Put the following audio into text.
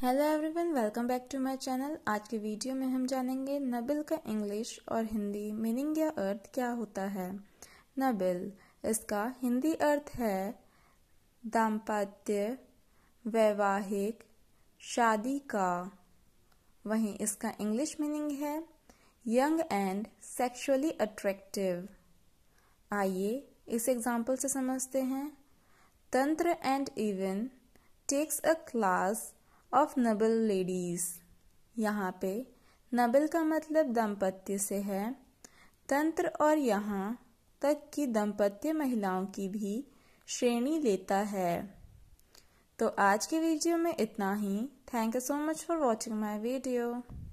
hello everyone welcome back to my channel आज के video में हम जानेंगे नबिल का इंग्लिश और हिंदी मीनिंग या अर्थ क्या होता है नबिल इसका हिंदी अर्थ है दाम्पत्य वैवाहिक शादी का वहीं इसका इंग्लिश मीनिंग है यंग एंड सेक्सुअली अट्रैक्टिव आइए इस एग्जाम्पल से समझते हैं तंत्र and even takes a class of noble ladies यहाँ पे नबल का मतलब दंपत्य से है तंत्र और यहाँ तक कि दंपत्य महिलाओं की भी श्रेणी लेता है तो आज के वीडियो में इतना ही thank you so much for watching my video